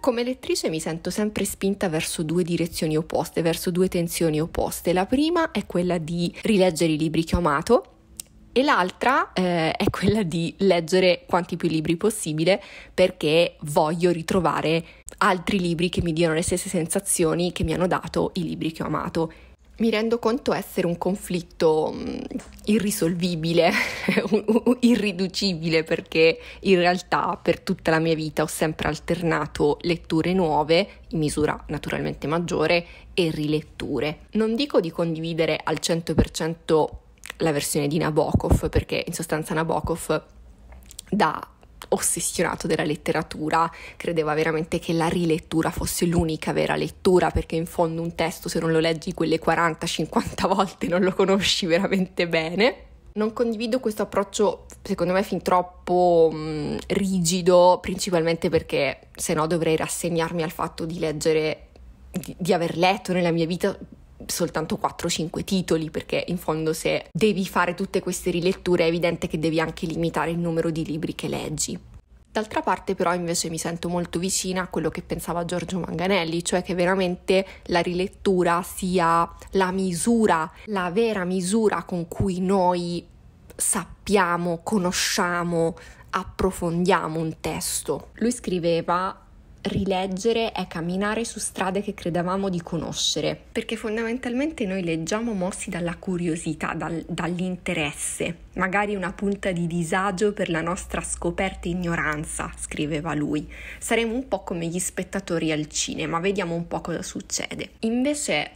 Come lettrice mi sento sempre spinta verso due direzioni opposte, verso due tensioni opposte. La prima è quella di rileggere i libri che ho amato e l'altra eh, è quella di leggere quanti più libri possibile perché voglio ritrovare altri libri che mi diano le stesse sensazioni che mi hanno dato i libri che ho amato mi rendo conto essere un conflitto mm, irrisolvibile, irriducibile, perché in realtà per tutta la mia vita ho sempre alternato letture nuove, in misura naturalmente maggiore, e riletture. Non dico di condividere al 100% la versione di Nabokov, perché in sostanza Nabokov dà ossessionato della letteratura, credeva veramente che la rilettura fosse l'unica vera lettura, perché in fondo un testo se non lo leggi quelle 40-50 volte non lo conosci veramente bene. Non condivido questo approccio, secondo me, fin troppo mh, mm, rigido, principalmente perché se no dovrei rassegnarmi al fatto di leggere, di, di aver letto nella mia vita soltanto 4-5 titoli, perché in fondo se devi fare tutte queste riletture è evidente che devi anche limitare il numero di libri che leggi. D'altra parte però invece mi sento molto vicina a quello che pensava Giorgio Manganelli, cioè che veramente la rilettura sia la misura, la vera misura con cui noi sappiamo, conosciamo, approfondiamo un testo. Lui scriveva rileggere è camminare su strade che credevamo di conoscere, perché fondamentalmente noi leggiamo mossi dalla curiosità, dal, dall'interesse, magari una punta di disagio per la nostra scoperta ignoranza, scriveva lui. Saremo un po' come gli spettatori al cinema, vediamo un po' cosa succede. Invece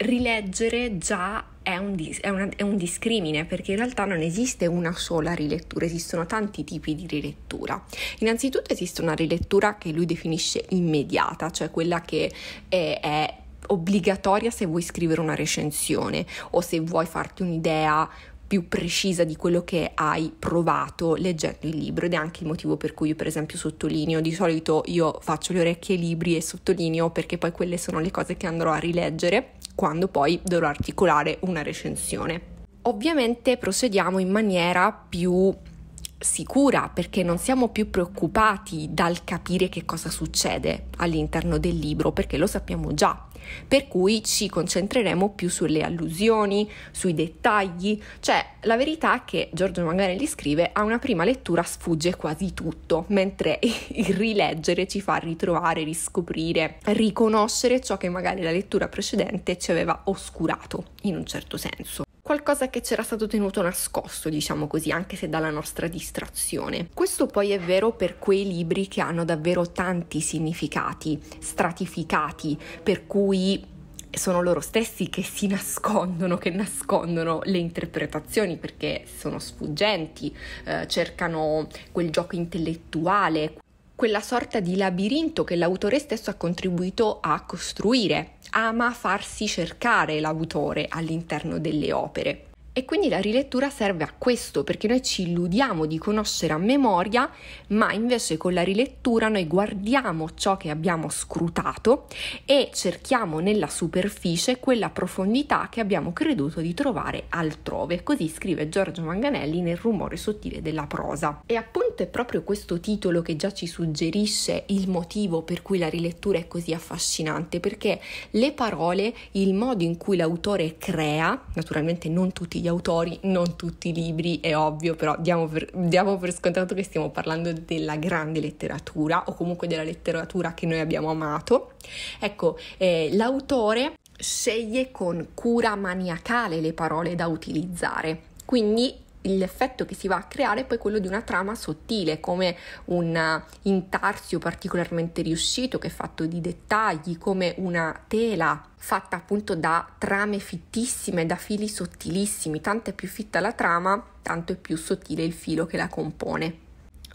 rileggere già è un, dis- è, una- è un, discrimine perché in realtà non esiste una sola rilettura, esistono tanti tipi di rilettura. Innanzitutto esiste una rilettura che lui definisce immediata, cioè quella che è, è obbligatoria se vuoi scrivere una recensione o se vuoi farti un'idea più precisa di quello che hai provato leggendo il libro ed è anche il motivo per cui io per esempio sottolineo, di solito io faccio le orecchie ai libri e sottolineo perché poi quelle sono le cose che andrò a rileggere quando poi dovrò articolare una recensione. Ovviamente procediamo in maniera più sicura perché non siamo più preoccupati dal capire che cosa succede all'interno del libro perché lo sappiamo già per cui ci concentreremo più sulle allusioni, sui dettagli, cioè la verità è che Giorgio Manganelli scrive a una prima lettura sfugge quasi tutto, mentre il rileggere ci fa ritrovare, riscoprire, riconoscere ciò che magari la lettura precedente ci aveva oscurato in un certo senso qualcosa che c'era stato tenuto nascosto, diciamo così, anche se dalla nostra distrazione. Questo poi è vero per quei libri che hanno davvero tanti significati, stratificati, per cui sono loro stessi che si nascondono, che nascondono le interpretazioni perché sono sfuggenti, eh, cercano quel gioco intellettuale, quella sorta di labirinto che l'autore stesso ha contribuito a costruire ama farsi cercare l'autore all'interno delle opere. E quindi la rilettura serve a questo, perché noi ci illudiamo di conoscere a memoria, ma invece con la rilettura noi guardiamo ciò che abbiamo scrutato e cerchiamo nella superficie quella profondità che abbiamo creduto di trovare altrove. Così scrive Giorgio Manganelli nel rumore sottile della prosa. E appunto è proprio questo titolo che già ci suggerisce il motivo per cui la rilettura è così affascinante, perché le parole, il modo in cui l'autore crea, naturalmente non tutti gli autori, non tutti i libri, è ovvio, però diamo per, diamo per scontato che stiamo parlando della grande letteratura o comunque della letteratura che noi abbiamo amato. Ecco, eh, l'autore sceglie con cura maniacale le parole da utilizzare. Quindi l'effetto che si va a creare è poi quello di una trama sottile, come un intarsio particolarmente riuscito che è fatto di dettagli, come una tela fatta appunto da trame fittissime, da fili sottilissimi, tanto è più fitta la trama, tanto è più sottile il filo che la compone.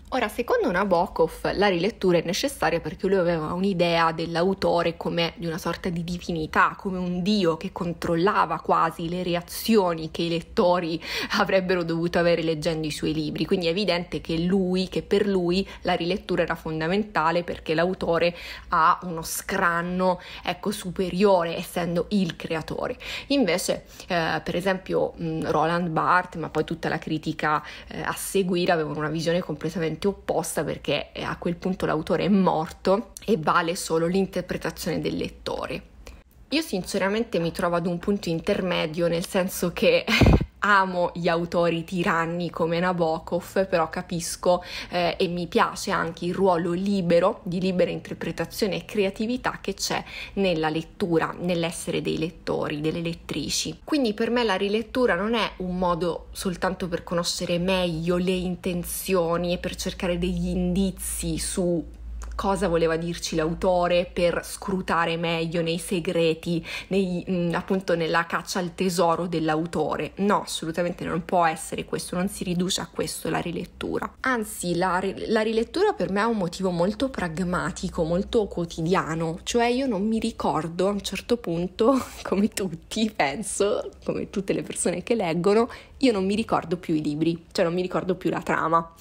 Ora, secondo Nabokov, la rilettura è necessaria perché lui aveva un'idea dell'autore come di una sorta di divinità, come un dio che controllava quasi le reazioni che i lettori avrebbero dovuto avere leggendo i suoi libri. Quindi è evidente che lui, che per lui la rilettura era fondamentale perché l'autore ha uno scranno ecco, superiore, essendo il creatore. Invece, eh, per esempio, mh, Roland Barthes, ma poi tutta la critica eh, a seguire, avevano una visione completamente totalmente opposta perché eh, a quel punto l'autore è morto e vale solo l'interpretazione del lettore. Io sinceramente mi trovo ad un punto intermedio, nel senso che amo gli autori tiranni come Nabokov, però capisco eh, e mi piace anche il ruolo libero, di libera interpretazione e creatività che c'è nella lettura, nell'essere dei lettori, delle lettrici. Quindi per me la rilettura non è un modo soltanto per conoscere meglio le intenzioni e per cercare degli indizi su cosa voleva dirci l'autore per scrutare meglio nei segreti, nei, mm, appunto nella caccia al tesoro dell'autore. No, assolutamente non può essere questo, non si riduce a questo la rilettura. Anzi, la, la rilettura per me ha un motivo molto pragmatico, molto quotidiano, cioè io non mi ricordo a un certo punto, come tutti penso, come tutte le persone che leggono, io non mi ricordo più i libri, cioè non mi ricordo più la trama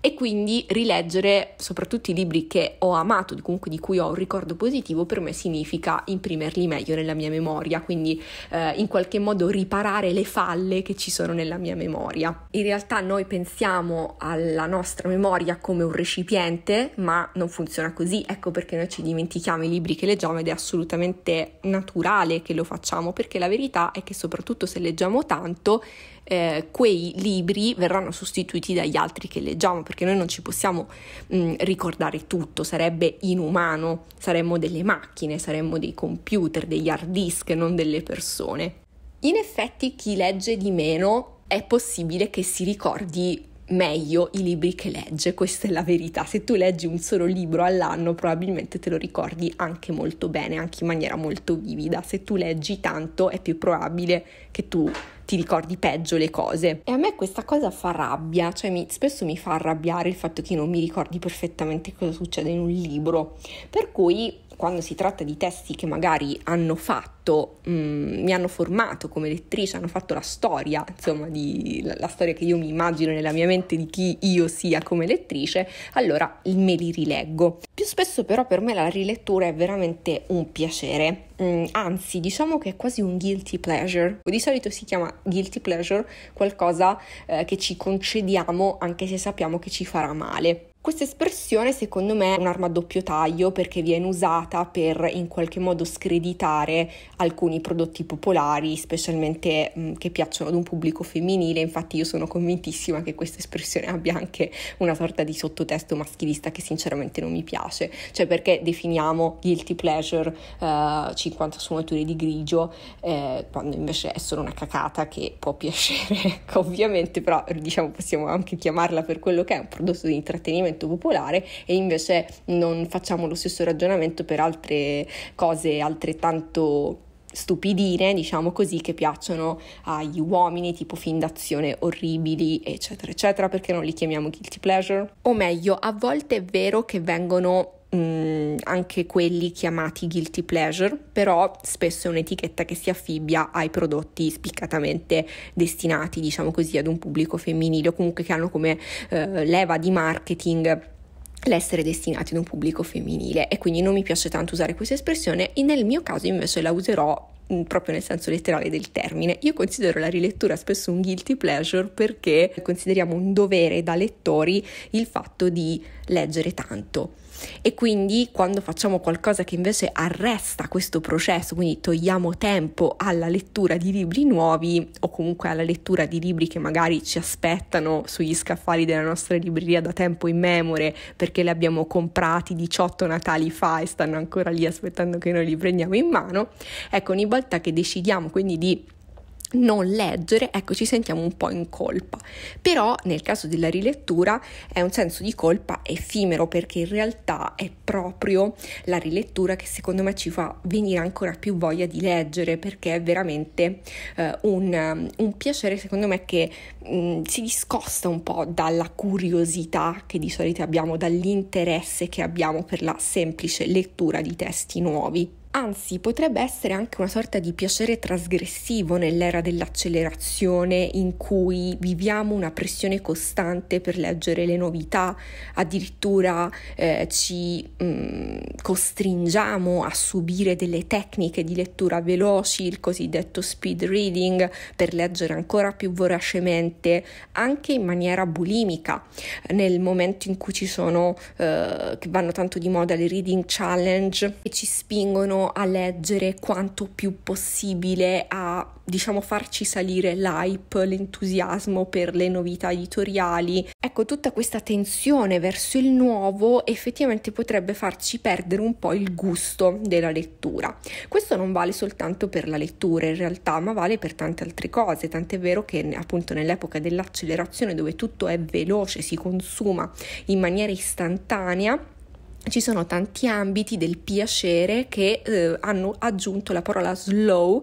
e quindi rileggere soprattutto i libri che ho amato, comunque di cui ho un ricordo positivo, per me significa imprimerli meglio nella mia memoria, quindi eh, in qualche modo riparare le falle che ci sono nella mia memoria. In realtà noi pensiamo alla nostra memoria come un recipiente, ma non funziona così, ecco perché noi ci dimentichiamo i libri che leggiamo ed è assolutamente naturale che lo facciamo, perché la verità è che soprattutto se leggiamo tanto, eh, quei libri verranno sostituiti dagli altri che leggiamo, perché noi non ci possiamo mh, mm, ricordare tutto, sarebbe inumano, saremmo delle macchine, saremmo dei computer, degli hard disk, non delle persone. In effetti chi legge di meno è possibile che si ricordi meglio i libri che legge, questa è la verità. Se tu leggi un solo libro all'anno, probabilmente te lo ricordi anche molto bene, anche in maniera molto vivida. Se tu leggi tanto, è più probabile che tu ti ricordi peggio le cose. E a me questa cosa fa rabbia, cioè mi, spesso mi fa arrabbiare il fatto che non mi ricordi perfettamente cosa succede in un libro. Per cui quando si tratta di testi che magari hanno fatto, mh, mm, mi hanno formato come lettrice, hanno fatto la storia, insomma, di, la, la, storia che io mi immagino nella mia mente di chi io sia come lettrice, allora me li rileggo. Più spesso però per me la rilettura è veramente un piacere, mh, mm, anzi diciamo che è quasi un guilty pleasure. Di solito si chiama guilty pleasure qualcosa eh, che ci concediamo anche se sappiamo che ci farà male. Questa espressione secondo me è un'arma a doppio taglio perché viene usata per in qualche modo screditare alcuni prodotti popolari, specialmente mh, che piacciono ad un pubblico femminile, infatti io sono convintissima che questa espressione abbia anche una sorta di sottotesto maschilista che sinceramente non mi piace, cioè perché definiamo guilty pleasure eh, 50 sfumature di grigio eh, quando invece è solo una cacata che può piacere ovviamente, però diciamo possiamo anche chiamarla per quello che è un prodotto di intrattenimento ragionamento popolare e invece non facciamo lo stesso ragionamento per altre cose altrettanto stupidine, diciamo così, che piacciono agli uomini, tipo fin d'azione orribili, eccetera, eccetera, perché non li chiamiamo guilty pleasure. O meglio, a volte è vero che vengono mh, mm, anche quelli chiamati guilty pleasure, però spesso è un'etichetta che si affibbia ai prodotti spiccatamente destinati, diciamo così, ad un pubblico femminile o comunque che hanno come eh, leva di marketing l'essere destinati ad un pubblico femminile e quindi non mi piace tanto usare questa espressione e nel mio caso invece la userò mm, proprio nel senso letterale del termine. Io considero la rilettura spesso un guilty pleasure perché consideriamo un dovere da lettori il fatto di leggere tanto e quindi quando facciamo qualcosa che invece arresta questo processo, quindi togliamo tempo alla lettura di libri nuovi o comunque alla lettura di libri che magari ci aspettano sugli scaffali della nostra libreria da tempo in memore perché li abbiamo comprati 18 Natali fa e stanno ancora lì aspettando che noi li prendiamo in mano, ecco ogni volta che decidiamo quindi di non leggere, ecco ci sentiamo un po' in colpa. Però nel caso della rilettura è un senso di colpa effimero perché in realtà è proprio la rilettura che secondo me ci fa venire ancora più voglia di leggere perché è veramente eh, un, um, un, piacere secondo me che mh, mm, si discosta un po' dalla curiosità che di solito abbiamo, dall'interesse che abbiamo per la semplice lettura di testi nuovi. Anzi, potrebbe essere anche una sorta di piacere trasgressivo nell'era dell'accelerazione in cui viviamo una pressione costante per leggere le novità, addirittura eh, ci mh, mm, costringiamo a subire delle tecniche di lettura veloci, il cosiddetto speed reading, per leggere ancora più voracemente, anche in maniera bulimica. Nel momento in cui ci sono, eh, che vanno tanto di moda le reading challenge e ci spingono a leggere quanto più possibile, a diciamo farci salire l'hype, l'entusiasmo per le novità editoriali. Ecco, tutta questa tensione verso il nuovo effettivamente potrebbe farci perdere un po' il gusto della lettura. Questo non vale soltanto per la lettura in realtà, ma vale per tante altre cose, tant'è vero che appunto nell'epoca dell'accelerazione dove tutto è veloce, si consuma in maniera istantanea, ci sono tanti ambiti del piacere che eh, hanno aggiunto la parola slow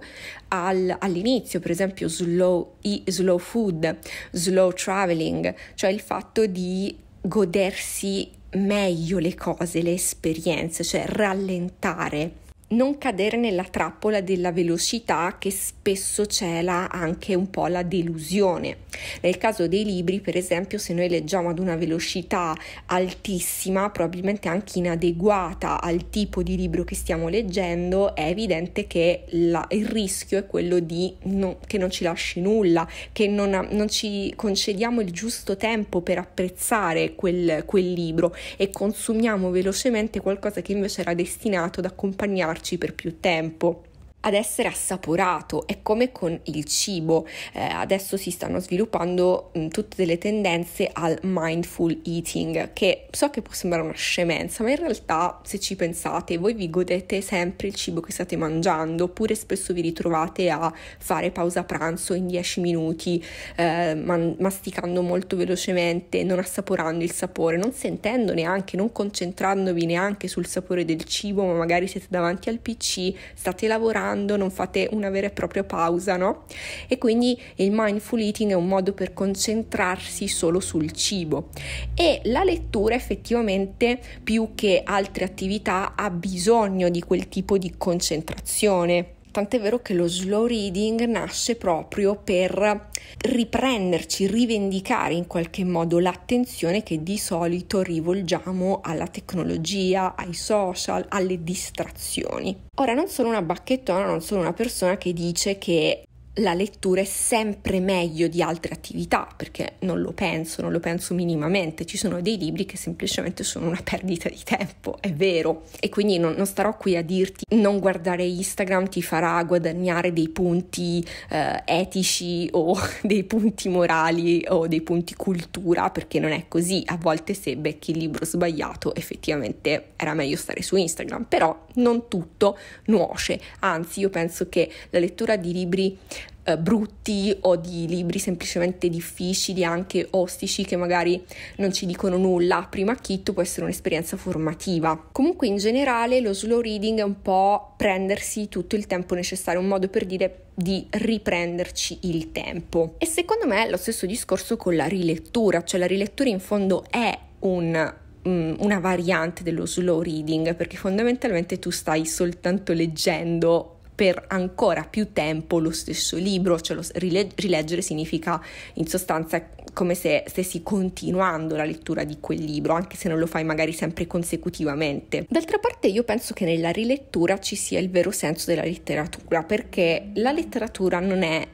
al, all'inizio, per esempio slow, slow food, slow traveling, cioè il fatto di godersi meglio le cose, le esperienze, cioè rallentare non cadere nella trappola della velocità che spesso cela anche un po' la delusione. Nel caso dei libri, per esempio, se noi leggiamo ad una velocità altissima, probabilmente anche inadeguata al tipo di libro che stiamo leggendo, è evidente che la, il rischio è quello di non, che non ci lasci nulla, che non, non, ci concediamo il giusto tempo per apprezzare quel, quel libro e consumiamo velocemente qualcosa che invece era destinato ad accompagnare ritornarci per più tempo ad essere assaporato, è come con il cibo. Eh, adesso si stanno sviluppando mh, tutte delle tendenze al mindful eating, che so che può sembrare una scemenza, ma in realtà se ci pensate voi vi godete sempre il cibo che state mangiando, oppure spesso vi ritrovate a fare pausa pranzo in 10 minuti, eh, man- masticando molto velocemente, non assaporando il sapore, non sentendo neanche, non concentrandovi neanche sul sapore del cibo, ma magari siete davanti al PC, state lavorando mangiando, non fate una vera e propria pausa, no? E quindi il mindful eating è un modo per concentrarsi solo sul cibo. E la lettura effettivamente più che altre attività ha bisogno di quel tipo di concentrazione Tant'è vero che lo slow reading nasce proprio per riprenderci, rivendicare in qualche modo l'attenzione che di solito rivolgiamo alla tecnologia, ai social, alle distrazioni. Ora non sono una bacchettona, non sono una persona che dice che la lettura è sempre meglio di altre attività, perché non lo penso, non lo penso minimamente, ci sono dei libri che semplicemente sono una perdita di tempo, è vero. E quindi non, non starò qui a dirti non guardare Instagram ti farà guadagnare dei punti eh, etici o dei punti morali o dei punti cultura, perché non è così. A volte se becchi il libro sbagliato effettivamente era meglio stare su Instagram, però non tutto nuoce, anzi io penso che la lettura di libri eh, brutti o di libri semplicemente difficili, anche ostici, che magari non ci dicono nulla a prima chitto, può essere un'esperienza formativa. Comunque in generale lo slow reading è un po' prendersi tutto il tempo necessario, un modo per dire di riprenderci il tempo. E secondo me è lo stesso discorso con la rilettura, cioè la rilettura in fondo è un mm, una variante dello slow reading perché fondamentalmente tu stai soltanto leggendo per ancora più tempo lo stesso libro, cioè lo, rileg- rileggere significa in sostanza come se stessi continuando la lettura di quel libro, anche se non lo fai magari sempre consecutivamente. D'altra parte io penso che nella rilettura ci sia il vero senso della letteratura, perché la letteratura non è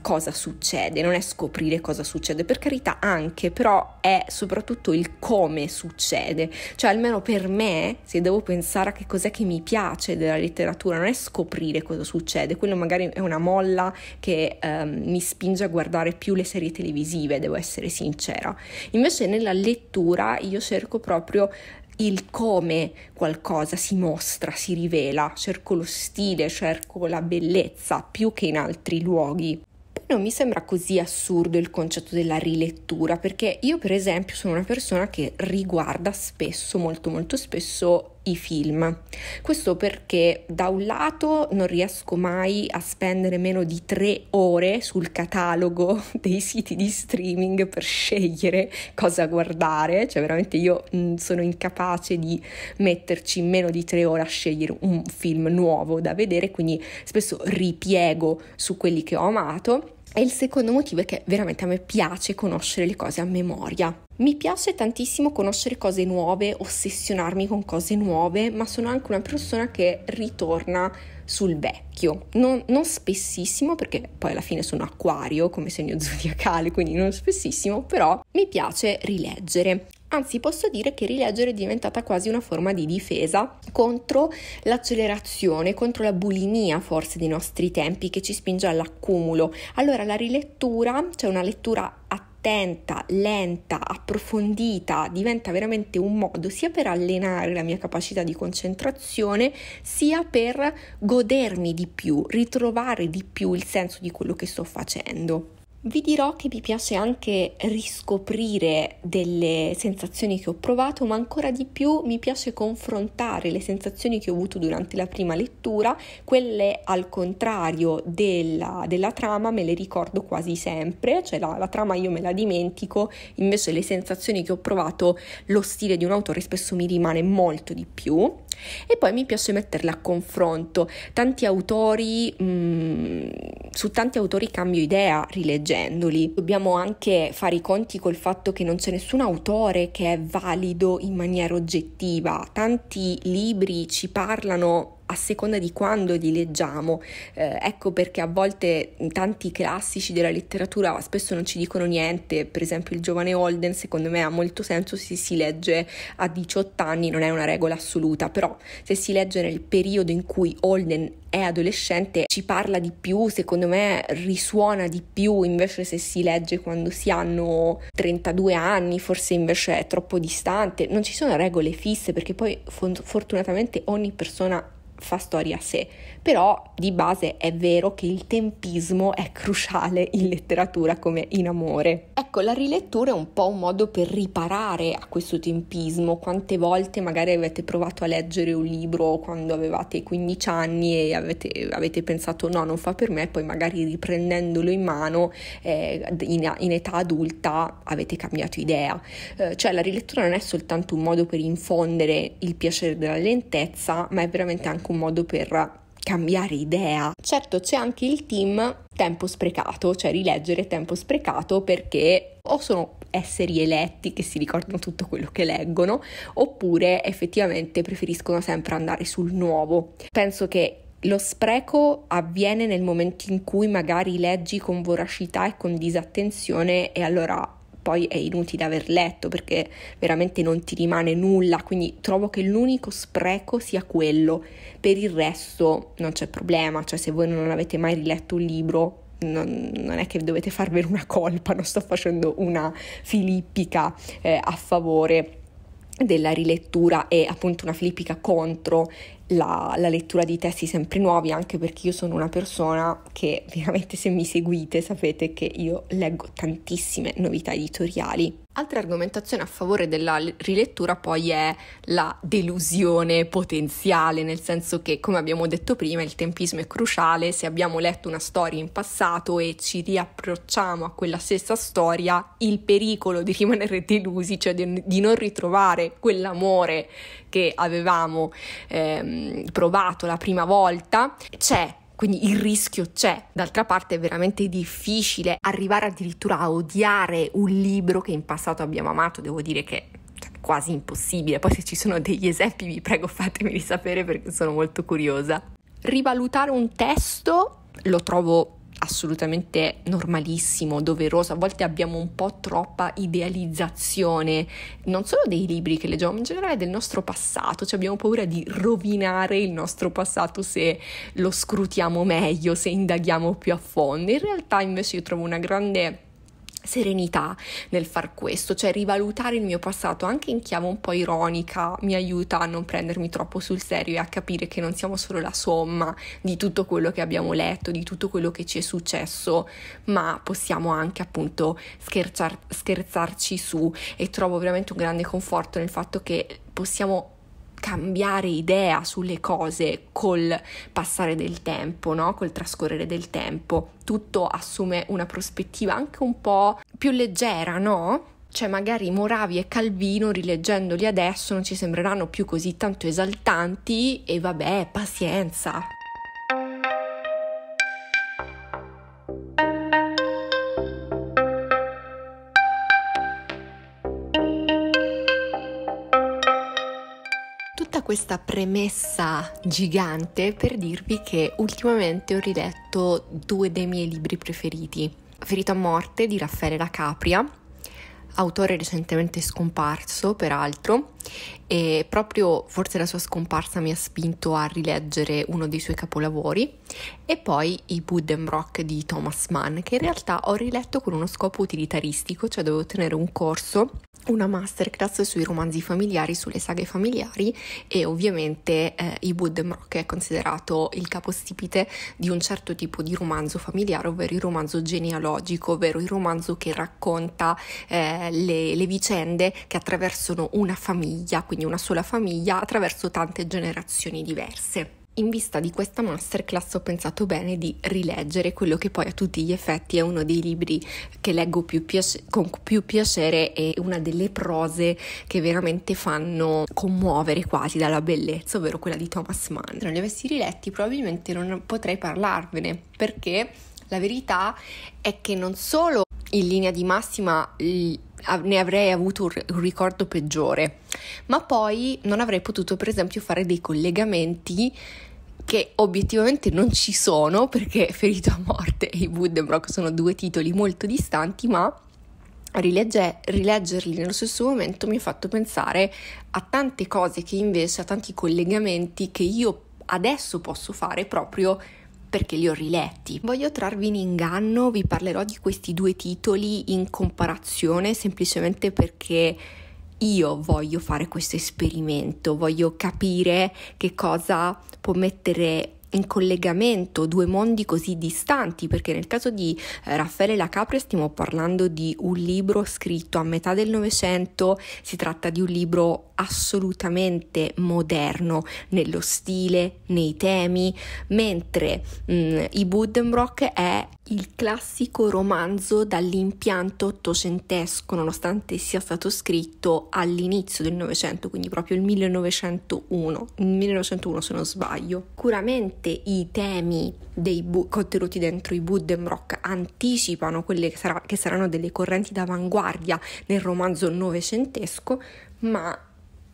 cosa succede, non è scoprire cosa succede, per carità anche, però è soprattutto il come succede, cioè almeno per me, se devo pensare a che cos'è che mi piace della letteratura, non è scoprire cosa succede, quello magari è una molla che ehm, mi spinge a guardare più le serie televisive, devo essere sincera. Invece nella lettura io cerco proprio il come qualcosa si mostra, si rivela, cerco lo stile, cerco la bellezza più che in altri luoghi non mi sembra così assurdo il concetto della rilettura, perché io per esempio sono una persona che riguarda spesso, molto molto spesso i film. Questo perché da un lato non riesco mai a spendere meno di tre ore sul catalogo dei siti di streaming per scegliere cosa guardare, cioè veramente io mh, mm, sono incapace di metterci meno di tre ore a scegliere un film nuovo da vedere, quindi spesso ripiego su quelli che ho amato e il secondo motivo è che veramente a me piace conoscere le cose a memoria. Mi piace tantissimo conoscere cose nuove, ossessionarmi con cose nuove, ma sono anche una persona che ritorna sul vecchio. Non, non spessissimo, perché poi alla fine sono acquario come segno zodiacale, quindi non spessissimo, però mi piace rileggere. Anzi, posso dire che rileggere è diventata quasi una forma di difesa contro l'accelerazione, contro la bulimia forse dei nostri tempi che ci spinge all'accumulo. Allora, la rilettura, cioè una lettura attenta, lenta, approfondita, diventa veramente un modo sia per allenare la mia capacità di concentrazione, sia per godermi di più, ritrovare di più il senso di quello che sto facendo. Vi dirò che mi piace anche riscoprire delle sensazioni che ho provato, ma ancora di più mi piace confrontare le sensazioni che ho avuto durante la prima lettura, quelle al contrario della, della trama me le ricordo quasi sempre, cioè la, la, trama io me la dimentico, invece le sensazioni che ho provato, lo stile di un autore spesso mi rimane molto di più. E poi mi piace metterla a confronto. Tanti autori, mh, mm, su tanti autori cambio idea rileggendoli. Dobbiamo anche fare i conti col fatto che non c'è nessun autore che è valido in maniera oggettiva. Tanti libri ci parlano a seconda di quando li leggiamo. Eh, ecco perché a volte tanti classici della letteratura spesso non ci dicono niente, per esempio il giovane Holden secondo me ha molto senso se si legge a 18 anni, non è una regola assoluta, però se si legge nel periodo in cui Holden è adolescente ci parla di più, secondo me risuona di più, invece se si legge quando si hanno 32 anni, forse invece è troppo distante. Non ci sono regole fisse perché poi fortunatamente ogni persona fa storia a sé, però di base è vero che il tempismo è cruciale in letteratura come in amore. Ecco, la rilettura è un po' un modo per riparare a questo tempismo. Quante volte magari avete provato a leggere un libro quando avevate 15 anni e avete, avete pensato no, non fa per me, poi magari riprendendolo in mano eh, in, in, età adulta avete cambiato idea. Eh, cioè la rilettura non è soltanto un modo per infondere il piacere della lentezza, ma è veramente anche un modo per cambiare idea. Certo c'è anche il team tempo sprecato, cioè rileggere tempo sprecato perché o sono esseri eletti che si ricordano tutto quello che leggono oppure effettivamente preferiscono sempre andare sul nuovo. Penso che lo spreco avviene nel momento in cui magari leggi con voracità e con disattenzione e allora poi è inutile aver letto perché veramente non ti rimane nulla, quindi trovo che l'unico spreco sia quello. Per il resto non c'è problema, cioè se voi non avete mai riletto un libro non, non, è che dovete farvelo una colpa, non sto facendo una filippica eh, a favore della rilettura e appunto una filippica contro la, la, lettura di testi sempre nuovi, anche perché io sono una persona che veramente se mi seguite sapete che io leggo tantissime novità editoriali. Altra argomentazione a favore della rilettura poi è la delusione potenziale, nel senso che come abbiamo detto prima il tempismo è cruciale, se abbiamo letto una storia in passato e ci riapprocciamo a quella stessa storia, il pericolo di rimanere delusi, cioè di, di non ritrovare quell'amore che avevamo. Ehm, provato la prima volta, c'è quindi il rischio c'è. D'altra parte è veramente difficile arrivare addirittura a odiare un libro che in passato abbiamo amato, devo dire che è cioè, quasi impossibile. Poi se ci sono degli esempi vi prego fatemeli sapere perché sono molto curiosa. Rivalutare un testo lo trovo assolutamente normalissimo, doveroso. A volte abbiamo un po' troppa idealizzazione, non solo dei libri che leggiamo, ma in generale del nostro passato. Cioè abbiamo paura di rovinare il nostro passato se lo scrutiamo meglio, se indaghiamo più a fondo. In realtà invece io trovo una grande serenità nel far questo, cioè rivalutare il mio passato anche in chiave un po' ironica mi aiuta a non prendermi troppo sul serio e a capire che non siamo solo la somma di tutto quello che abbiamo letto, di tutto quello che ci è successo, ma possiamo anche appunto scherzar- scherzarci su e trovo veramente un grande conforto nel fatto che possiamo cambiare idea sulle cose col passare del tempo, no? col trascorrere del tempo. Tutto assume una prospettiva anche un po' più leggera, no? Cioè magari Moravi e Calvino, rileggendoli adesso, non ci sembreranno più così tanto esaltanti e vabbè, pazienza. questa premessa gigante per dirvi che ultimamente ho riletto due dei miei libri preferiti. Ferito a morte di Raffaele La Capria, autore recentemente scomparso peraltro, e proprio forse la sua scomparsa mi ha spinto a rileggere uno dei suoi capolavori e poi i Buddenbrock di Thomas Mann che in realtà ho riletto con uno scopo utilitaristico, cioè dovevo tenere un corso, una masterclass sui romanzi familiari, sulle saghe familiari e ovviamente eh, i Buddenbrock è considerato il capostipite di un certo tipo di romanzo familiare, ovvero il romanzo genealogico, ovvero il romanzo che racconta eh, le, le vicende che attraversano una famiglia famiglia, quindi una sola famiglia, attraverso tante generazioni diverse. In vista di questa masterclass ho pensato bene di rileggere quello che poi a tutti gli effetti è uno dei libri che leggo più piace- con più piacere e una delle prose che veramente fanno commuovere quasi dalla bellezza, ovvero quella di Thomas Mann. Se non li avessi riletti probabilmente non potrei parlarvene perché la verità è che non solo in linea di massima ne avrei avuto un ricordo peggiore, ma poi non avrei potuto per esempio fare dei collegamenti che obiettivamente non ci sono perché Ferito a morte e i Buddenbrock sono due titoli molto distanti, ma Rilegge, rileggerli nello stesso momento mi ha fatto pensare a tante cose che invece, a tanti collegamenti che io adesso posso fare proprio perché li ho riletti. Voglio trarvi in inganno, vi parlerò di questi due titoli in comparazione semplicemente perché io voglio fare questo esperimento, voglio capire che cosa può mettere in collegamento due mondi così distanti, perché nel caso di eh, Raffaele La Capre stiamo parlando di un libro scritto a metà del Novecento, si tratta di un libro assolutamente moderno nello stile, nei temi, mentre mh, mm, i Buddenbrock è il classico romanzo dall'impianto ottocentesco, nonostante sia stato scritto all'inizio del Novecento, quindi proprio il 1901, 1901 se non sbaglio. Sicuramente i temi bu- contenuti dentro i Buddenbrock anticipano quelle che, sarà- che saranno delle correnti d'avanguardia nel romanzo novecentesco, ma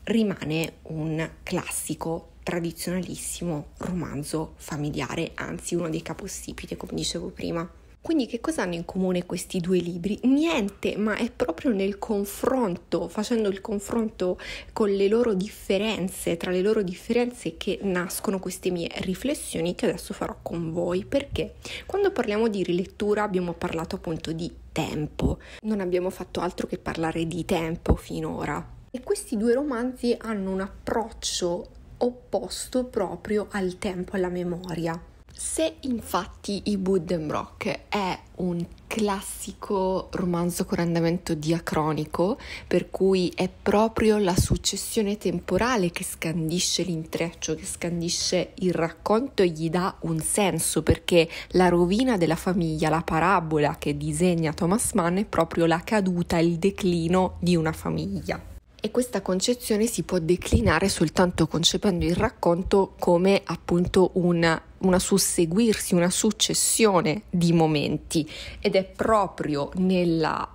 rimane un classico tradizionalissimo romanzo familiare, anzi uno dei capostipite, come dicevo prima. Quindi che cosa hanno in comune questi due libri? Niente, ma è proprio nel confronto, facendo il confronto con le loro differenze, tra le loro differenze che nascono queste mie riflessioni che adesso farò con voi, perché quando parliamo di rilettura abbiamo parlato appunto di tempo, non abbiamo fatto altro che parlare di tempo finora, e questi due romanzi hanno un approccio opposto proprio al tempo, e alla memoria. Se infatti I Buddenbrock è un classico romanzo con andamento diacronico, per cui è proprio la successione temporale che scandisce l'intreccio, che scandisce il racconto e gli dà un senso, perché la rovina della famiglia, la parabola che disegna Thomas Mann è proprio la caduta, il declino di una famiglia e questa concezione si può declinare soltanto concependo il racconto come appunto una, una susseguirsi, una successione di momenti ed è proprio nella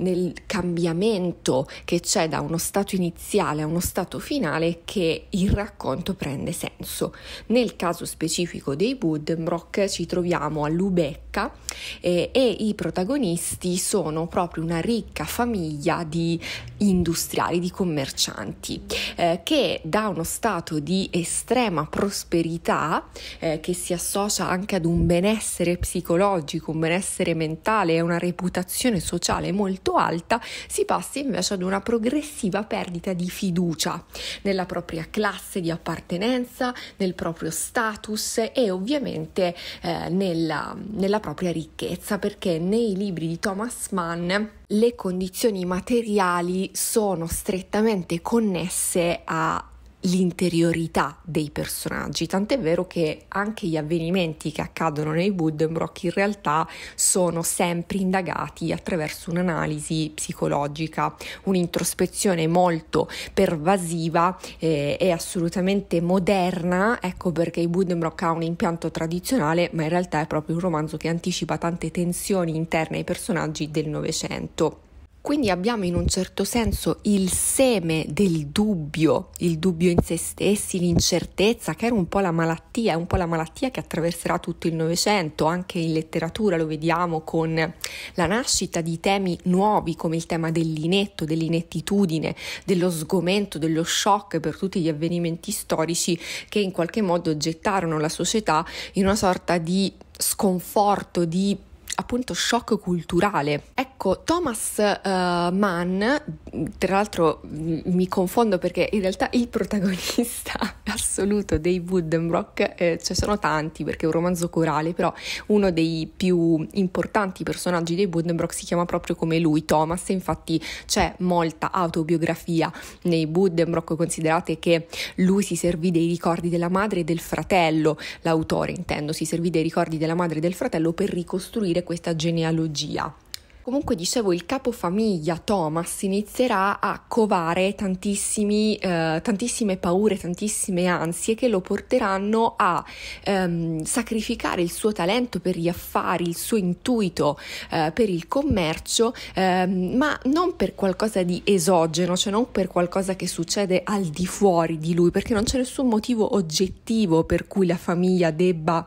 nel cambiamento che c'è da uno stato iniziale a uno stato finale che il racconto prende senso. Nel caso specifico dei Buddenbrock ci troviamo a Lubecca eh, e i protagonisti sono proprio una ricca famiglia di industriali, di commercianti eh, che da uno stato di estrema prosperità eh, che si associa anche ad un benessere psicologico, un benessere mentale e una reputazione sociale molto molto alta, si passa invece ad una progressiva perdita di fiducia nella propria classe di appartenenza, nel proprio status e ovviamente eh, nella, nella propria ricchezza, perché nei libri di Thomas Mann le condizioni materiali sono strettamente connesse a l'interiorità dei personaggi, tant'è vero che anche gli avvenimenti che accadono nei Buddenbrock in realtà sono sempre indagati attraverso un'analisi psicologica, un'introspezione molto pervasiva eh, e assolutamente moderna, ecco perché i Buddenbrock ha un impianto tradizionale, ma in realtà è proprio un romanzo che anticipa tante tensioni interne ai personaggi del Novecento. Quindi abbiamo in un certo senso il seme del dubbio, il dubbio in se stessi, l'incertezza, che era un po' la malattia, è un po' la malattia che attraverserà tutto il Novecento, anche in letteratura lo vediamo con la nascita di temi nuovi come il tema dell'inetto, dell'inettitudine, dello sgomento, dello shock per tutti gli avvenimenti storici che in qualche modo gettarono la società in una sorta di sconforto, di appunto shock culturale. Ecco, Thomas uh, Mann, tra l'altro mi confondo perché in realtà il protagonista assoluto dei Woodenbrock, eh, ce cioè sono tanti perché è un romanzo corale, però uno dei più importanti personaggi dei Woodenbrock si chiama proprio come lui, Thomas, infatti c'è molta autobiografia nei Woodenbrock, considerate che lui si servì dei ricordi della madre e del fratello, l'autore intendo, si servì dei ricordi della madre e del fratello per ricostruire questa questa genealogia. Comunque dicevo, il capofamiglia Thomas inizierà a covare tantissimi, eh, tantissime paure, tantissime ansie che lo porteranno a ehm, sacrificare il suo talento per gli affari, il suo intuito eh, per il commercio, ehm, ma non per qualcosa di esogeno, cioè non per qualcosa che succede al di fuori di lui, perché non c'è nessun motivo oggettivo per cui la famiglia debba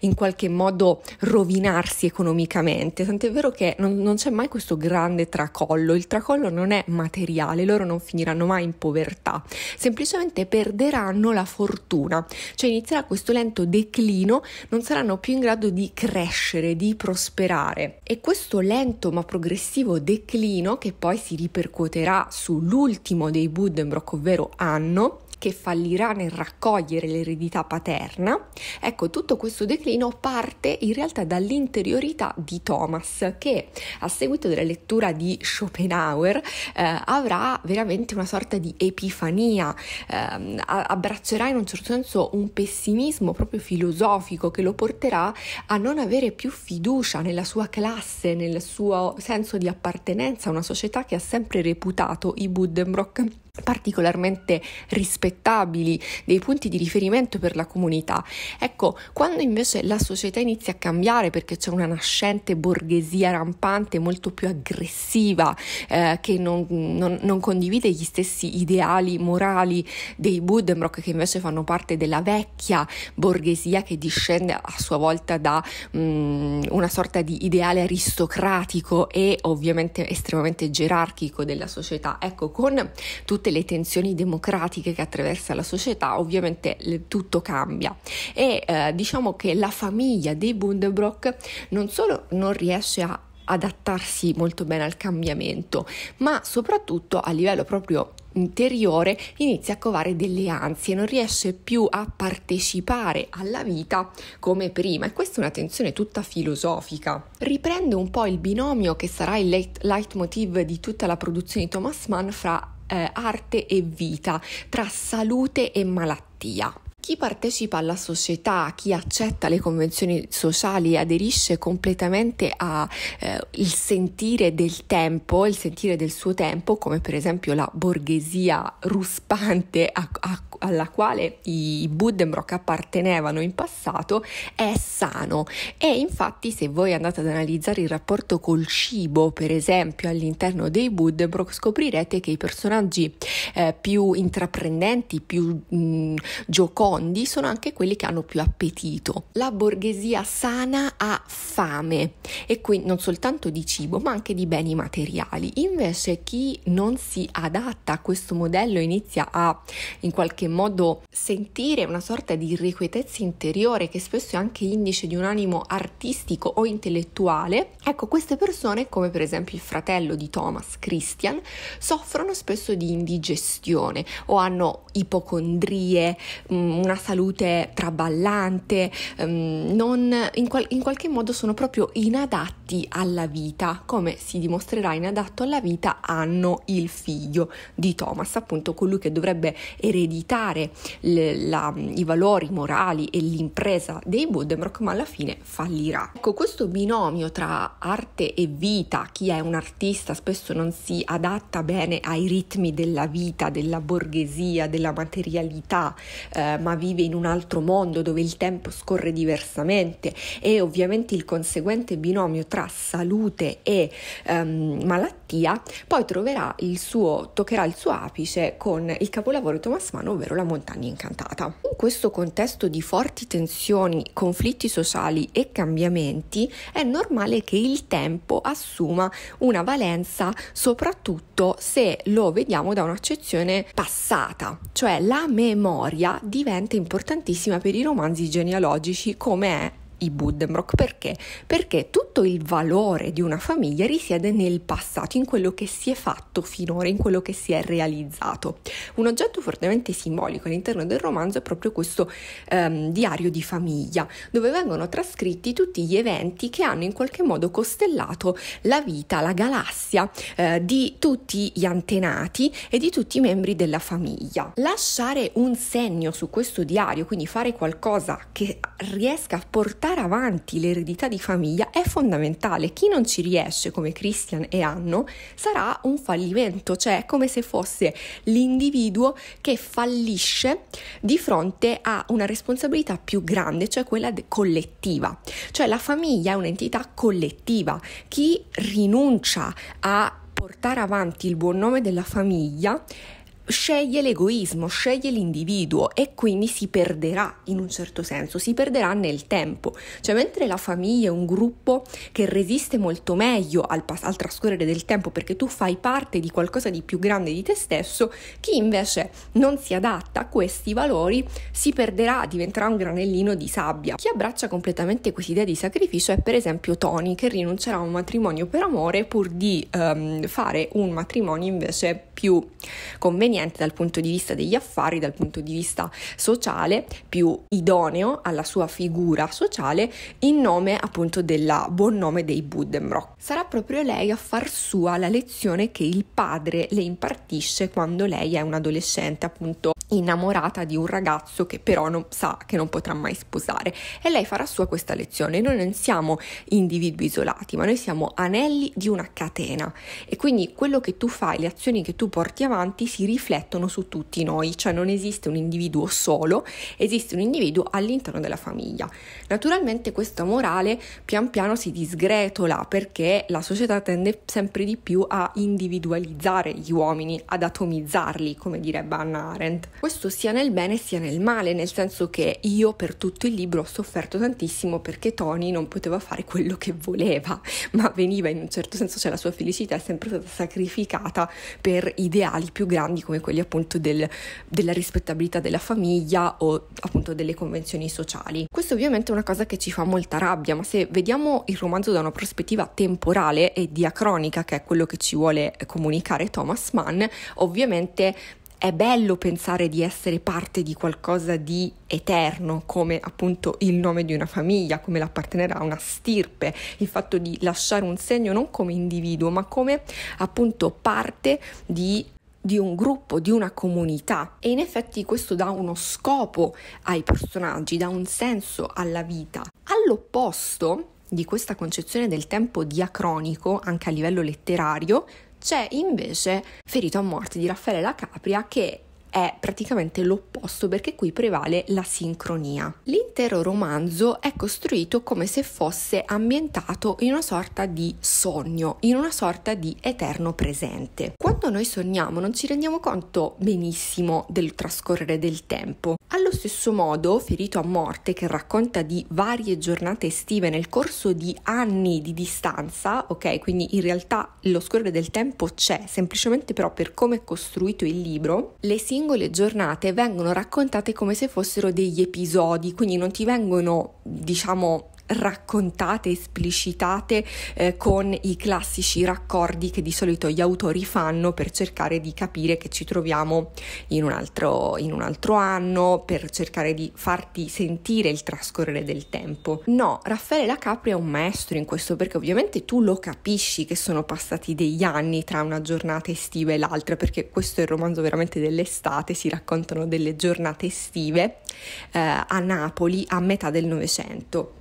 in qualche modo rovinarsi economicamente. Tant'è vero che non, non c'è mai questo grande tracollo, il tracollo non è materiale, loro non finiranno mai in povertà, semplicemente perderanno la fortuna, cioè inizierà questo lento declino, non saranno più in grado di crescere, di prosperare e questo lento ma progressivo declino che poi si ripercuoterà sull'ultimo dei Buddenbrock, ovvero Anno, che fallirà nel raccogliere l'eredità paterna, ecco tutto questo declino parte in realtà dall'interiorità di Thomas che a seguito della lettura di Schopenhauer eh, avrà veramente una sorta di epifania, eh, abbraccerà in un certo senso un pessimismo proprio filosofico che lo porterà a non avere più fiducia nella sua classe, nel suo senso di appartenenza a una società che ha sempre reputato i Buddenbrock particolarmente rispettabili, dei punti di riferimento per la comunità. Ecco, quando invece la società inizia a cambiare perché c'è una nascente borghesia rampante, molto più aggressiva, eh, che non, non, non, condivide gli stessi ideali morali dei Buddenbrock, che invece fanno parte della vecchia borghesia che discende a sua volta da mh, mm, una sorta di ideale aristocratico e ovviamente estremamente gerarchico della società. Ecco, con tutto tutte le tensioni democratiche che attraversa la società, ovviamente le, tutto cambia. E eh, diciamo che la famiglia dei Bundebrock non solo non riesce a adattarsi molto bene al cambiamento, ma soprattutto a livello proprio interiore inizia a covare delle ansie, non riesce più a partecipare alla vita come prima e questa è una tensione tutta filosofica. Riprende un po' il binomio che sarà il leitmotiv di tutta la produzione di Thomas Mann fra eh, arte e vita, tra salute e malattia. Chi partecipa alla società, chi accetta le convenzioni sociali, e aderisce completamente al eh, sentire del tempo, il sentire del suo tempo, come per esempio la borghesia ruspante a, a, alla quale i Buddenbrock appartenevano in passato, è sano. E infatti se voi andate ad analizzare il rapporto col cibo, per esempio, all'interno dei Buddenbrock, scoprirete che i personaggi eh, più intraprendenti, più mh, mm, giocosi, fondi sono anche quelli che hanno più appetito. La borghesia sana ha fame e quindi non soltanto di cibo ma anche di beni materiali. Invece chi non si adatta a questo modello inizia a in qualche modo sentire una sorta di irrequietezza interiore che spesso è anche indice di un animo artistico o intellettuale. Ecco, queste persone, come per esempio il fratello di Thomas, Christian, soffrono spesso di indigestione o hanno ipocondrie, mm, una salute traballante, um, non, in, qual- in qualche modo sono proprio inadatti alla vita, come si dimostrerà inadatto alla vita hanno il figlio di Thomas, appunto colui che dovrebbe ereditare le, la, i valori morali e l'impresa dei Buddenbrock, ma alla fine fallirà. Ecco, questo binomio tra arte e vita, chi è un artista spesso non si adatta bene ai ritmi della vita, della borghesia, della materialità, eh, ma ma vive in un altro mondo dove il tempo scorre diversamente e ovviamente il conseguente binomio tra salute e um, malattia, poi troverà il suo, toccherà il suo apice con il capolavoro Thomas Mann, ovvero La montagna incantata. In questo contesto di forti tensioni, conflitti sociali e cambiamenti, è normale che il tempo assuma una valenza soprattutto se lo vediamo da un'accezione passata, cioè la memoria diventa componente importantissima per i romanzi genealogici come è i Buddenbrock. Perché? Perché tutto il valore di una famiglia risiede nel passato, in quello che si è fatto finora, in quello che si è realizzato. Un oggetto fortemente simbolico all'interno del romanzo è proprio questo ehm, diario di famiglia, dove vengono trascritti tutti gli eventi che hanno in qualche modo costellato la vita, la galassia eh, di tutti gli antenati e di tutti i membri della famiglia. Lasciare un segno su questo diario, quindi fare qualcosa che riesca a portare portare avanti l'eredità di famiglia è fondamentale. Chi non ci riesce, come Christian e Anno, sarà un fallimento, cioè è come se fosse l'individuo che fallisce di fronte a una responsabilità più grande, cioè quella de- collettiva. Cioè la famiglia è un'entità collettiva. Chi rinuncia a portare avanti il buon nome della famiglia sceglie l'egoismo, sceglie l'individuo e quindi si perderà in un certo senso, si perderà nel tempo. Cioè mentre la famiglia è un gruppo che resiste molto meglio al, pas- al trascorrere del tempo perché tu fai parte di qualcosa di più grande di te stesso, chi invece non si adatta a questi valori si perderà, diventerà un granellino di sabbia. Chi abbraccia completamente quest'idea di sacrificio è per esempio Tony che rinuncerà a un matrimonio per amore pur di um, fare un matrimonio invece più conveniente dal punto di vista degli affari, dal punto di vista sociale, più idoneo alla sua figura sociale in nome appunto del buon nome dei Buddenbrock. Sarà proprio lei a far sua la lezione che il padre le impartisce quando lei è un'adolescente appunto innamorata di un ragazzo che però non, sa che non potrà mai sposare e lei farà sua questa lezione. Noi non siamo individui isolati, ma noi siamo anelli di una catena e quindi quello che tu fai, le azioni che tu porti avanti si riflettono su tutti noi, cioè non esiste un individuo solo, esiste un individuo all'interno della famiglia. Naturalmente questa morale pian piano si disgretola perché la società tende sempre di più a individualizzare gli uomini, ad atomizzarli, come direbbe Anna Arendt. Questo sia nel bene sia nel male, nel senso che io per tutto il libro ho sofferto tantissimo perché Tony non poteva fare quello che voleva, ma veniva in un certo senso, cioè la sua felicità è sempre stata sacrificata per ideali più grandi come quelli appunto del, della rispettabilità della famiglia o appunto delle convenzioni sociali. Questo ovviamente è una cosa che ci fa molta rabbia, ma se vediamo il romanzo da una prospettiva temporale e diacronica, che è quello che ci vuole comunicare Thomas Mann, ovviamente è bello pensare di essere parte di qualcosa di eterno, come appunto il nome di una famiglia, come l'appartenere a una stirpe, il fatto di lasciare un segno non come individuo, ma come appunto parte di di un gruppo, di una comunità e in effetti questo dà uno scopo ai personaggi, dà un senso alla vita. All'opposto di questa concezione del tempo diacronico, anche a livello letterario, c'è invece Ferito a morte di Raffaella Capria che è praticamente l'opposto perché qui prevale la sincronia. L'intero romanzo è costruito come se fosse ambientato in una sorta di sogno, in una sorta di eterno presente. Quando noi sogniamo non ci rendiamo conto benissimo del trascorrere del tempo. Allo stesso modo, Ferito a morte, che racconta di varie giornate estive nel corso di anni di distanza, ok? Quindi in realtà lo scorrere del tempo c'è, semplicemente però per come è costruito il libro, le sincronie singole giornate vengono raccontate come se fossero degli episodi, quindi non ti vengono, diciamo, raccontate, esplicitate eh, con i classici raccordi che di solito gli autori fanno per cercare di capire che ci troviamo in un altro, in un altro anno, per cercare di farti sentire il trascorrere del tempo. No, Raffaele La Capri è un maestro in questo perché ovviamente tu lo capisci che sono passati degli anni tra una giornata estiva e l'altra, perché questo è il romanzo veramente dell'estate, si raccontano delle giornate estive eh, a Napoli a metà del Novecento.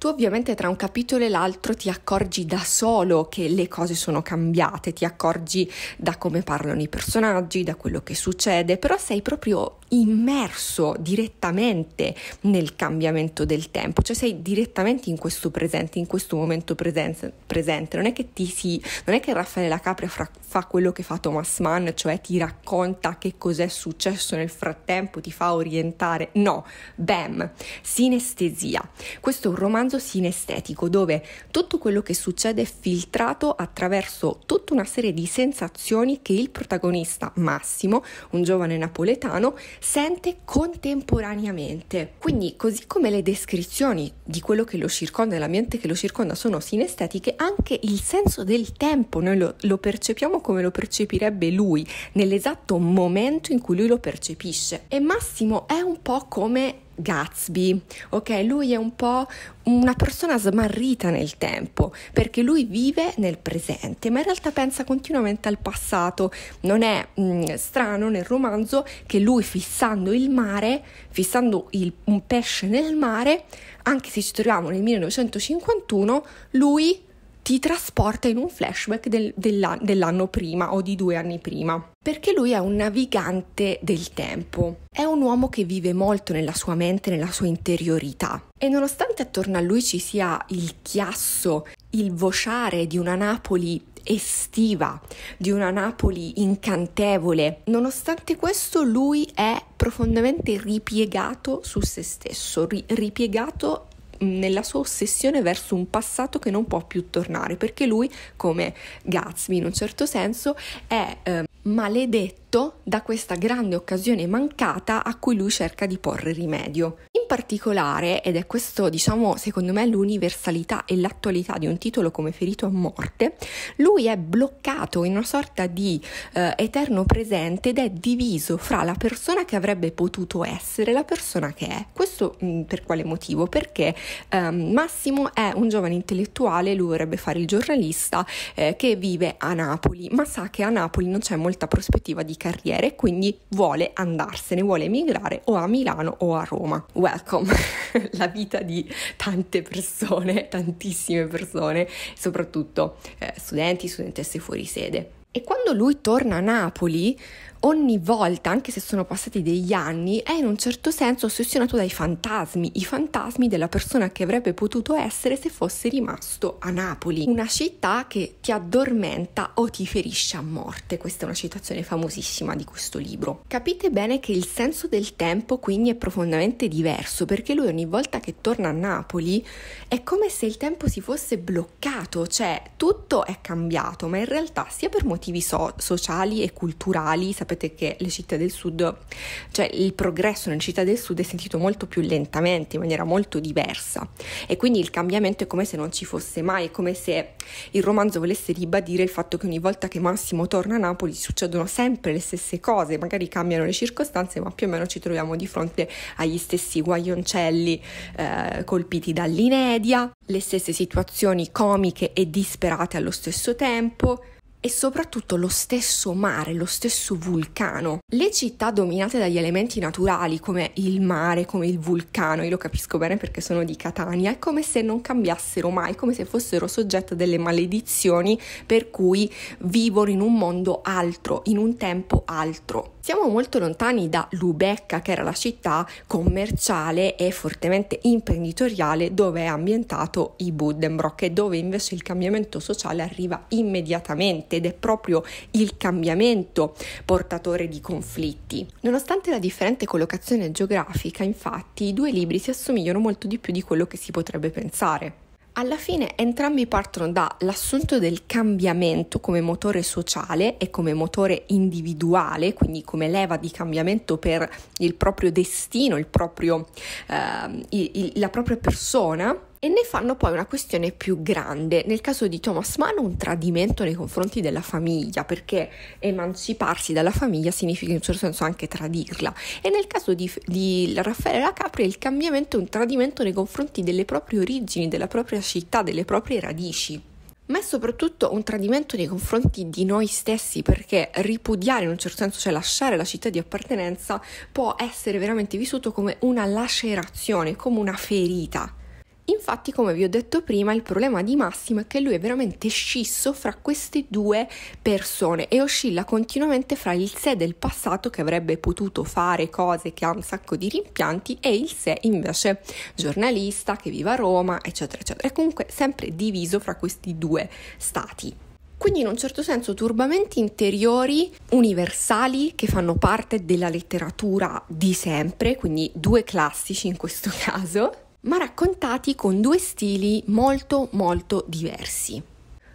Tu ovviamente tra un capitolo e l'altro ti accorgi da solo che le cose sono cambiate, ti accorgi da come parlano i personaggi, da quello che succede, però sei proprio immerso direttamente nel cambiamento del tempo, cioè sei direttamente in questo presente, in questo momento presente, presente. non è che ti si, non è che Raffaella Capria fra, fa quello che fa Thomas Mann, cioè ti racconta che cos'è successo nel frattempo, ti fa orientare, no, bam, sinestesia. Questo è un romanzo romanzo sinestetico dove tutto quello che succede è filtrato attraverso tutta una serie di sensazioni che il protagonista Massimo, un giovane napoletano, sente contemporaneamente. Quindi così come le descrizioni di quello che lo circonda e l'ambiente che lo circonda sono sinestetiche, anche il senso del tempo noi lo, lo percepiamo come lo percepirebbe lui, nell'esatto momento in cui lui lo percepisce. E Massimo è un po' come Gatsby, ok? Lui è un po' una persona smarrita nel tempo, perché lui vive nel presente, ma in realtà pensa continuamente al passato. Non è mh, mm, strano nel romanzo che lui fissando il mare, fissando il, un pesce nel mare, anche se ci troviamo nel 1951, lui ti trasporta in un flashback del, dell'anno prima o di due anni prima perché lui è un navigante del tempo. È un uomo che vive molto nella sua mente, nella sua interiorità. E nonostante attorno a lui ci sia il chiasso, il vociare di una Napoli estiva, di una Napoli incantevole, nonostante questo lui è profondamente ripiegato su se stesso, ri- ripiegato nella sua ossessione verso un passato che non può più tornare, perché lui, come Gatsby in un certo senso, è eh, maledetto da questa grande occasione mancata a cui lui cerca di porre rimedio particolare, ed è questo diciamo secondo me l'universalità e l'attualità di un titolo come Ferito a morte, lui è bloccato in una sorta di eh, eterno presente ed è diviso fra la persona che avrebbe potuto essere e la persona che è. Questo mh, mm, per quale motivo? Perché ehm, Massimo è un giovane intellettuale, lui vorrebbe fare il giornalista eh, che vive a Napoli, ma sa che a Napoli non c'è molta prospettiva di carriera e quindi vuole andarsene, vuole emigrare o a Milano o a Roma. Well, Welcome, la vita di tante persone, tantissime persone, soprattutto eh, studenti, studentesse fuori sede. E quando lui torna a Napoli, ogni volta, anche se sono passati degli anni, è in un certo senso ossessionato dai fantasmi, i fantasmi della persona che avrebbe potuto essere se fosse rimasto a Napoli, una città che ti addormenta o ti ferisce a morte. Questa è una citazione famosissima di questo libro. Capite bene che il senso del tempo quindi è profondamente diverso, perché lui ogni volta che torna a Napoli è come se il tempo si fosse bloccato, cioè tutto è cambiato, ma in realtà sia per motivi so- sociali e culturali, sapete sapete che le città del sud, cioè il progresso nelle città del sud è sentito molto più lentamente, in maniera molto diversa e quindi il cambiamento è come se non ci fosse mai, è come se il romanzo volesse ribadire il fatto che ogni volta che Massimo torna a Napoli succedono sempre le stesse cose, magari cambiano le circostanze ma più o meno ci troviamo di fronte agli stessi guaglioncelli eh, colpiti dall'inedia, le stesse situazioni comiche e disperate allo stesso tempo, e soprattutto lo stesso mare, lo stesso vulcano. Le città dominate dagli elementi naturali come il mare, come il vulcano, io lo capisco bene perché sono di Catania, è come se non cambiassero mai, come se fossero soggette a delle maledizioni per cui vivono in un mondo altro, in un tempo altro. Siamo molto lontani da Lubecca, che era la città commerciale e fortemente imprenditoriale dove è ambientato i Buddenbrock e dove invece il cambiamento sociale arriva immediatamente permette ed è proprio il cambiamento portatore di conflitti. Nonostante la differente collocazione geografica, infatti, i due libri si assomigliano molto di più di quello che si potrebbe pensare. Alla fine entrambi partono dall'assunto del cambiamento come motore sociale e come motore individuale, quindi come leva di cambiamento per il proprio destino, il proprio, eh, il, il, la propria persona e ne fanno poi una questione più grande. Nel caso di Thomas Mann un tradimento nei confronti della famiglia, perché emanciparsi dalla famiglia significa in un certo senso anche tradirla. E nel caso di, di Raffaele La Capri il cambiamento è un tradimento nei confronti delle proprie origini, della propria città, delle proprie radici ma è soprattutto un tradimento nei confronti di noi stessi perché ripudiare in un certo senso, cioè lasciare la città di appartenenza, può essere veramente vissuto come una lacerazione, come una ferita. Infatti, come vi ho detto prima, il problema di Massimo è che lui è veramente scisso fra queste due persone e oscilla continuamente fra il sé del passato che avrebbe potuto fare cose che ha un sacco di rimpianti e il sé invece giornalista che vive a Roma, eccetera, eccetera. È comunque sempre diviso fra questi due stati. Quindi in un certo senso turbamenti interiori universali che fanno parte della letteratura di sempre, quindi due classici in questo caso, ma raccontati con due stili molto molto diversi.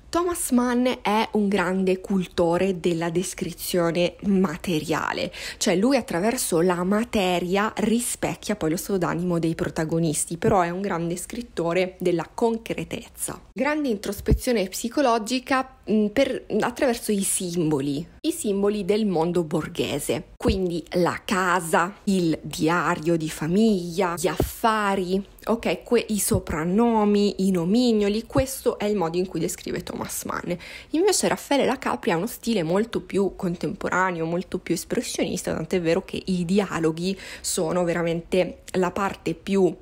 Thomas Mann è un grande cultore della descrizione materiale, cioè lui attraverso la materia rispecchia poi lo stato d'animo dei protagonisti, però è un grande scrittore della concretezza. Grande introspezione psicologica mm, per, attraverso i simboli, i simboli del mondo borghese, quindi la casa, il diario di famiglia, gli affari, ok? Que- I soprannomi, i nomignoli, questo è il modo in cui descrive Thomas Mann. Invece Raffaele La Capri ha uno stile molto più contemporaneo, molto più espressionista, tant'è vero che i dialoghi sono veramente la parte più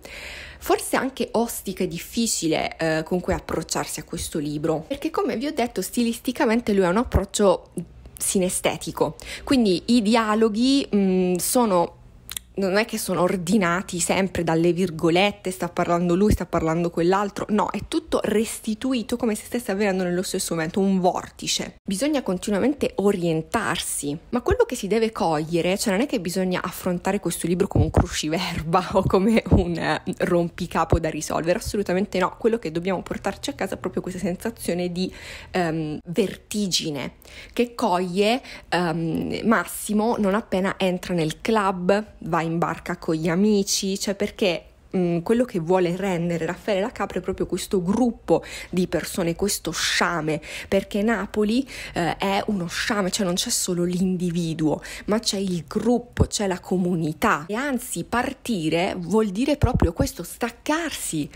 forse anche ostica e difficile eh, con cui approcciarsi a questo libro, perché come vi ho detto stilisticamente lui ha un approccio sinestetico, quindi i dialoghi mh, mm, sono non è che sono ordinati sempre dalle virgolette, sta parlando lui, sta parlando quell'altro, no, è tutto restituito come se stesse avvenendo nello stesso momento, un vortice. Bisogna continuamente orientarsi, ma quello che si deve cogliere, cioè non è che bisogna affrontare questo libro come un cruciverba o come un eh, rompicapo da risolvere, assolutamente no, quello che dobbiamo portarci a casa è proprio questa sensazione di um, vertigine che coglie um, Massimo non appena entra nel club, va in barca con gli amici, cioè perché quello che vuole rendere Raffaele La Capra è proprio questo gruppo di persone, questo sciame, perché Napoli eh, è uno sciame, cioè non c'è solo l'individuo, ma c'è il gruppo, c'è la comunità. E anzi, partire vuol dire proprio questo, staccarsi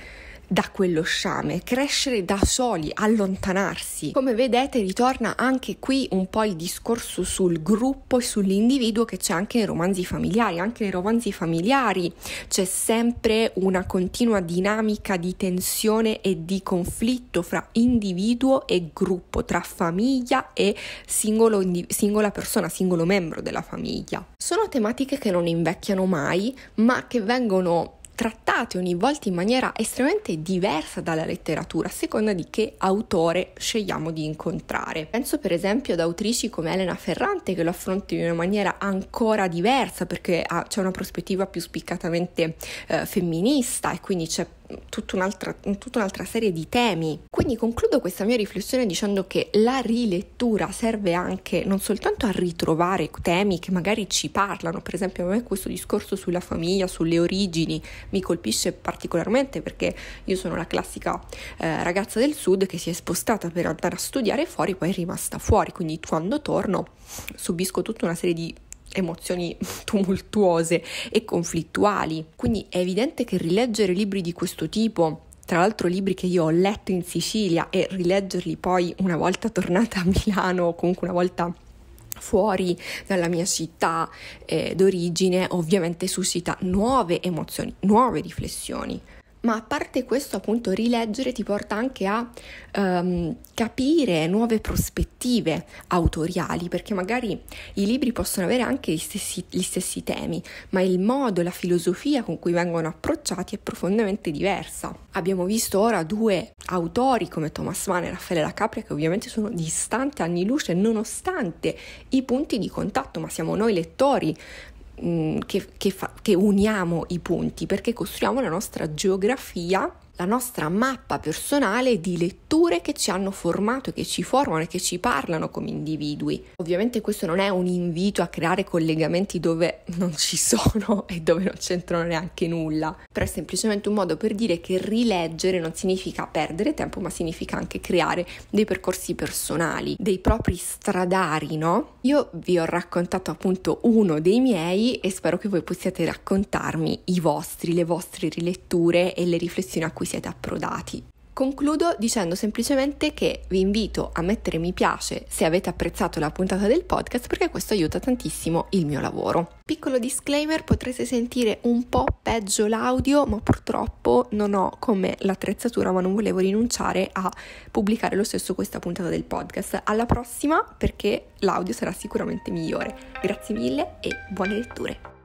da quello sciame, crescere da soli, allontanarsi. Come vedete ritorna anche qui un po' il discorso sul gruppo e sull'individuo che c'è anche nei romanzi familiari, anche nei romanzi familiari c'è sempre una continua dinamica di tensione e di conflitto fra individuo e gruppo, tra famiglia e singolo, singola persona, singolo membro della famiglia. Sono tematiche che non invecchiano mai, ma che vengono trattate ogni volta in maniera estremamente diversa dalla letteratura, a seconda di che autore scegliamo di incontrare. Penso per esempio ad autrici come Elena Ferrante che lo affrontano in una maniera ancora diversa perché ha, c'è una prospettiva più spiccatamente eh, femminista e quindi c'è tutta un'altra, tutta un'altra serie di temi. Quindi concludo questa mia riflessione dicendo che la rilettura serve anche non soltanto a ritrovare temi che magari ci parlano, per esempio a me questo discorso sulla famiglia, sulle origini mi colpisce particolarmente perché io sono la classica eh, ragazza del sud che si è spostata per andare a studiare fuori, poi è rimasta fuori, quindi quando torno subisco tutta una serie di emozioni tumultuose e conflittuali. Quindi è evidente che rileggere libri di questo tipo tra l'altro libri che io ho letto in Sicilia e rileggerli poi una volta tornata a Milano o comunque una volta fuori dalla mia città eh, d'origine ovviamente suscita nuove emozioni, nuove riflessioni, ma a parte questo appunto rileggere ti porta anche a um, capire nuove prospettive autoriali, perché magari i libri possono avere anche gli stessi, gli stessi temi, ma il modo, la filosofia con cui vengono approcciati è profondamente diversa. Abbiamo visto ora due autori come Thomas Mann e Raffaele La Capria che ovviamente sono distanti anni luce nonostante i punti di contatto, ma siamo noi lettori che, che, fa, che uniamo i punti, perché costruiamo la nostra geografia la nostra mappa personale di letture che ci hanno formato, che ci formano e che ci parlano come individui. Ovviamente questo non è un invito a creare collegamenti dove non ci sono e dove non c'entrano neanche nulla, però è semplicemente un modo per dire che rileggere non significa perdere tempo, ma significa anche creare dei percorsi personali, dei propri stradari, no? Io vi ho raccontato appunto uno dei miei e spero che voi possiate raccontarmi i vostri, le vostre riletture e le riflessioni a cui siete approdati. Concludo dicendo semplicemente che vi invito a mettere mi piace se avete apprezzato la puntata del podcast perché questo aiuta tantissimo il mio lavoro. Piccolo disclaimer, potreste sentire un po' peggio l'audio, ma purtroppo non ho come l'attrezzatura, ma non volevo rinunciare a pubblicare lo stesso questa puntata del podcast. Alla prossima perché l'audio sarà sicuramente migliore. Grazie mille e buone letture.